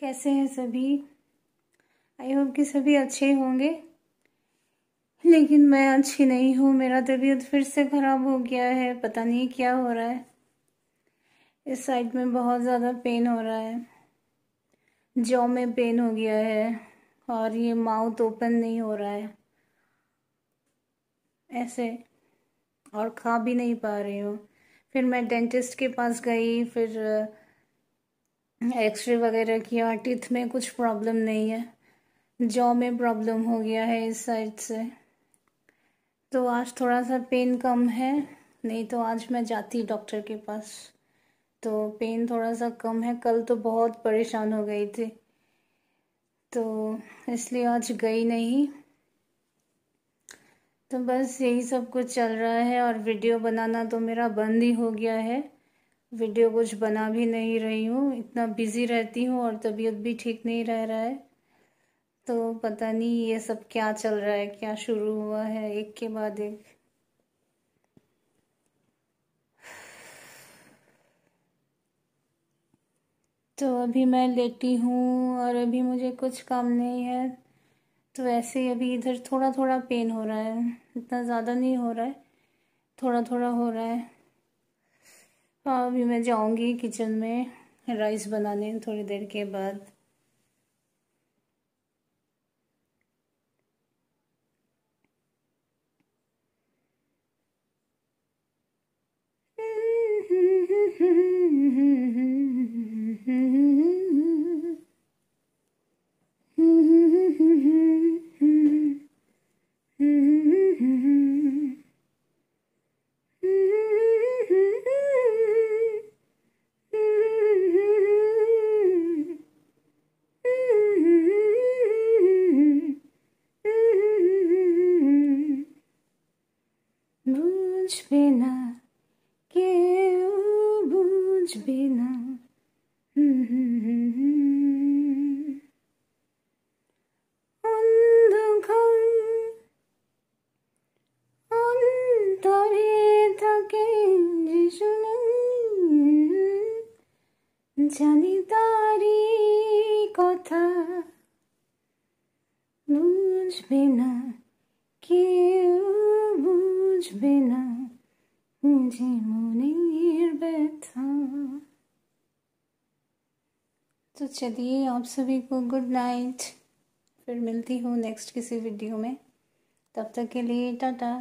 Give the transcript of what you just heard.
कैसे हैं सभी आई होप कि सभी अच्छे होंगे लेकिन मैं अच्छी नहीं हूँ मेरा तबीयत फिर से ख़राब हो गया है पता नहीं क्या हो रहा है इस साइड में बहुत ज़्यादा पेन हो रहा है जॉ में पेन हो गया है और ये माउथ ओपन नहीं हो रहा है ऐसे और खा भी नहीं पा रही हूँ फिर मैं डेंटिस्ट के पास गई फिर एक्सरे वगैरह किया टिथ में कुछ प्रॉब्लम नहीं है जॉ में प्रॉब्लम हो गया है इस साइड से तो आज थोड़ा सा पेन कम है नहीं तो आज मैं जाती डॉक्टर के पास तो पेन थोड़ा सा कम है कल तो बहुत परेशान हो गई थी तो इसलिए आज गई नहीं तो बस यही सब कुछ चल रहा है और वीडियो बनाना तो मेरा बंद ही हो गया है वीडियो कुछ बना भी नहीं रही हूँ इतना बिज़ी रहती हूँ और तबीयत भी ठीक नहीं रह रहा है तो पता नहीं ये सब क्या चल रहा है क्या शुरू हुआ है एक के बाद एक तो अभी मैं लेटी हूँ और अभी मुझे कुछ काम नहीं है तो ऐसे ही अभी इधर थोड़ा थोड़ा पेन हो रहा है इतना ज़्यादा नहीं हो रहा है थोड़ा थोड़ा हो रहा है अभी मैं जाऊंगी किचन में राइस बनाने थोड़ी देर के बाद বুঝবে না কেউ বুঝবে না অন্ধকার অন্তরে থাকে জানি তারি কথা বুঝবে না কেউ বুঝবে না যে মনের ব্যথা तो चलिए आप सभी को गुड नाइट फिर मिलती हूँ नेक्स्ट किसी वीडियो में तब तक के लिए टाटा